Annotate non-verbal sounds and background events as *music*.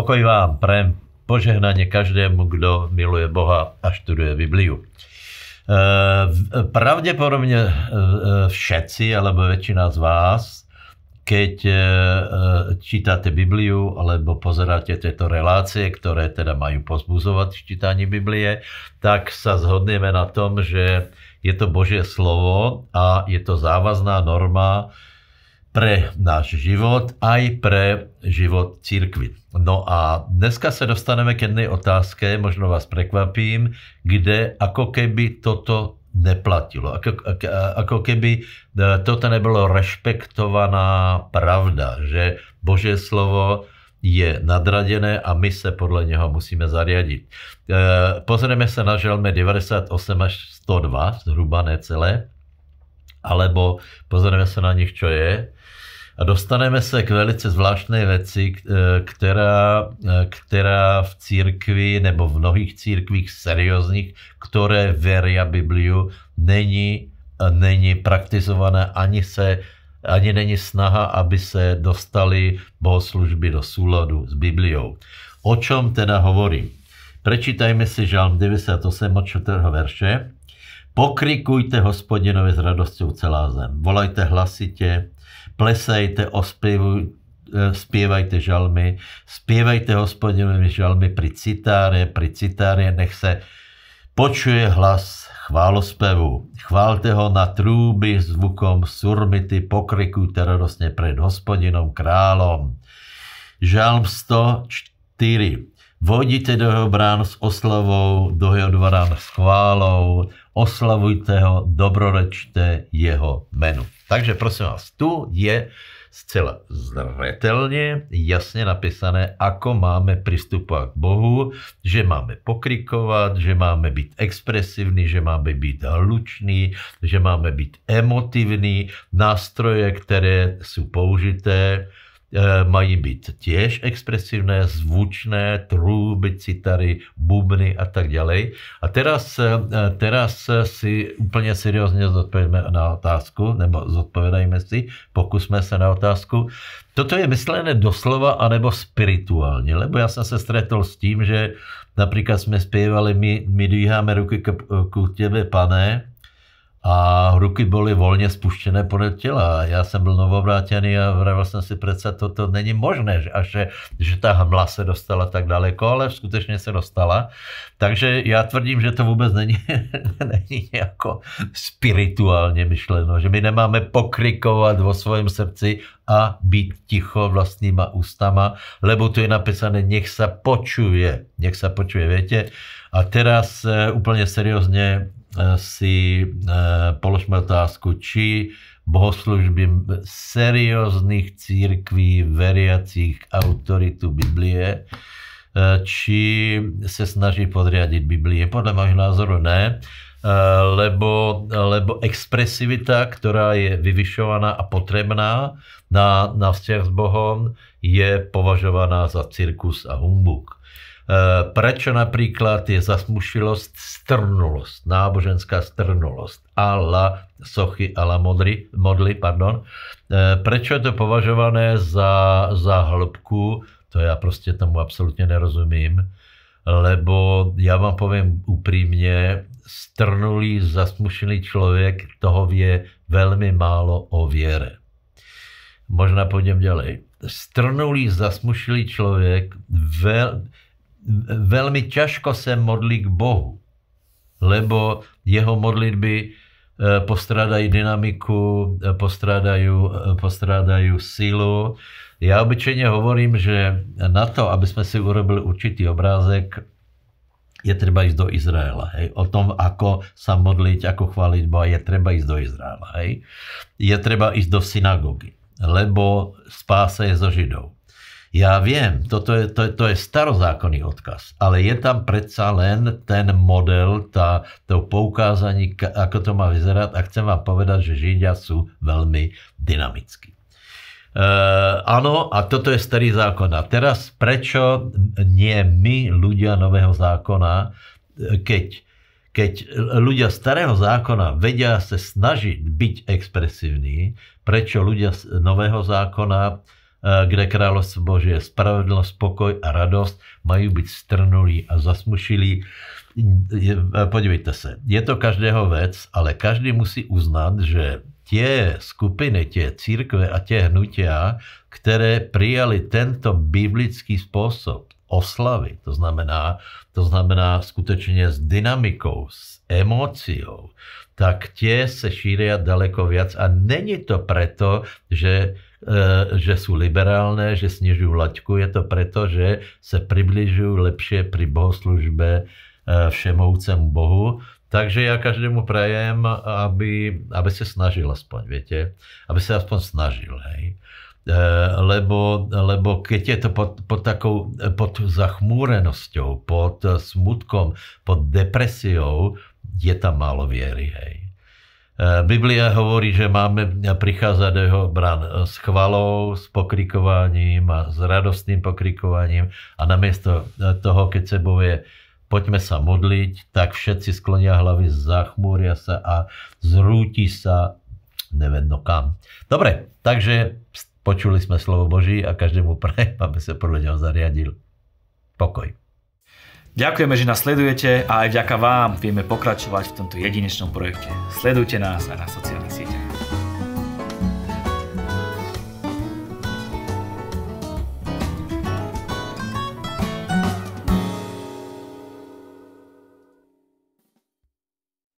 Pokoj vám prem požehnanie každému, kto miluje Boha a študuje Bibliu. E, Pravdepodobne všetci, alebo väčšina z vás, keď e, čítate Bibliu alebo pozeráte tieto relácie, ktoré teda majú pozbuzovať čítanie Biblie, tak sa zhodneme na tom, že je to Božie slovo a je to závazná norma, pre náš život, aj pre život církvy. No a dneska se dostaneme k jednej otázke, možno vás prekvapím, kde ako keby toto neplatilo. Ako, ako keby e, toto nebylo rešpektovaná pravda, že Božie slovo je nadradené a my se podle něho musíme zariadit. E, pozrieme se na želme 98 až 102, zhruba necelé alebo pozrieme se na nich, čo je. A dostaneme se k velice zvláštnej věci, e, která, e, která v církvi nebo v mnohých církvích seriózních, které veria Bibliu, není, e, není praktizovaná ani se ani není snaha, aby se dostali bohoslužby do súladu s Bibliou. O čom teda hovorím? Prečítajme si Žalm 98 od 4. verše. Pokrikujte hospodinovi s radosťou celá zem. Volajte hlasite, plesajte, ospievuj, spievajte eh, žalmy, spievajte hospodinovi žalmy pri citáre, pri citáre nech se počuje hlas chválospevu. Chválte ho na trúby zvukom surmity, pokrikujte radostne pred hospodinom králom. Žalm 104. Vojdite do jeho brán s oslavou, do jeho dvorán s chválou, oslavujte ho, dobrorečte jeho menu. Takže prosím vás, tu je zcela zretelně, jasně napísané, ako máme pristupovat k Bohu, že máme pokrikovat, že máme být expresivní, že máme být hlučný, že máme být emotivní. Nástroje, které jsou použité, E, mají být těž expresivné, zvučné, trúby, citary, bubny a tak ďalej. A teraz, e, teraz si úplně seriózně zodpovědíme na otázku, nebo zodpovedajme si, pokusme se na otázku. Toto je myslené doslova anebo spirituálně, lebo já jsem se stretol s tím, že například jsme zpěvali, my, my dvíháme ruky k, k tebe, pane, a ruky byly volně spuštěné podle těla. Já jsem byl novovrátěný a vravel jsem si, přece toto není možné, že, až je, že ta hmla se dostala tak daleko, ale skutečně se dostala. Takže já tvrdím, že to vůbec není, *laughs* není jako spirituálně myšleno, že my nemáme pokrikovat vo svém srdci a být ticho vlastníma ústama, lebo tu je napísané, nech se počuje, nech se počuje, větě. A teraz e, úplně seriózně si e, položme otázku, či bohoslužby serióznych církví veriacich autoritu Biblie, e, či se snaží podriadiť Biblie. Podľa môjho názoru ne, e, lebo, lebo expresivita, ktorá je vyvyšovaná a potrebná na, na vzťah s Bohom, je považovaná za cirkus a humbuk. E, prečo napríklad je zasmušilosť strnulosť, náboženská strnulosť, ala sochy, ala modly, modly pardon. E, prečo je to považované za, za hĺbku, to ja proste tomu absolútne nerozumím, lebo ja vám poviem úprimne, strnulý, zasmušený človek toho vie veľmi málo o viere. Možná pôjdem ďalej. Strnulý, zasmušilý človek veľmi veľmi ťažko se modlí k Bohu, lebo jeho modlitby eh, postrádají dynamiku, postrádají, eh, postrádají eh, sílu. Já obyčejně hovorím, že na to, aby jsme si urobili určitý obrázek, je treba ísť do Izraela. Hej. O tom, ako sa modliť, ako chváliť Boha, je treba ísť do Izraela. Hej. Je treba ísť do synagógy, lebo spása je zo Židov. Ja viem, toto je, to, to je starozákonný odkaz, ale je tam predsa len ten model, tá, to poukázanie, ako to má vyzerať a chcem vám povedať, že Židia sú veľmi dynamickí. E, áno, a toto je starý zákon. A teraz prečo nie my, ľudia nového zákona, e, keď keď ľudia starého zákona vedia sa snažiť byť expresívni, prečo ľudia nového zákona Eh, kde královstvo Boží spravedlnost, spokoj a radost mají být strnulí a zasmušilí. Eh, podívejte se, je to každého vec, ale každý musí uznat, že tie skupiny, tie církve a tie hnutia, ktoré prijali tento biblický spôsob oslavy, to znamená, to znamená skutečne s dynamikou, s emóciou, tak tie se šíria daleko viac. A není to preto, že E, že sú liberálne, že snižujú laťku. Je to preto, že se približujú lepšie pri bohoslužbe e, všemovúcemu Bohu. Takže ja každému prajem, aby, aby sa snažil aspoň, viete? Aby sa aspoň snažil, hej? E, lebo, lebo keď je to pod, pod takou pod zachmúrenosťou, pod smutkom, pod depresiou, je tam málo viery, hej. E, Biblia hovorí, že máme prichádzať do jeho bran s chvalou, s pokrikovaním a s radostným pokrikovaním a namiesto toho, keď sebou je poďme sa modliť, tak všetci sklonia hlavy, zachmúria sa a zrúti sa nevedno kam. Dobre, takže počuli sme slovo Boží a každému prajem, aby sa podľa neho zariadil. Pokoj. Ďakujeme, že nás sledujete a aj vďaka vám vieme pokračovať v tomto jedinečnom projekte. Sledujte nás aj na sociálnych sieťach.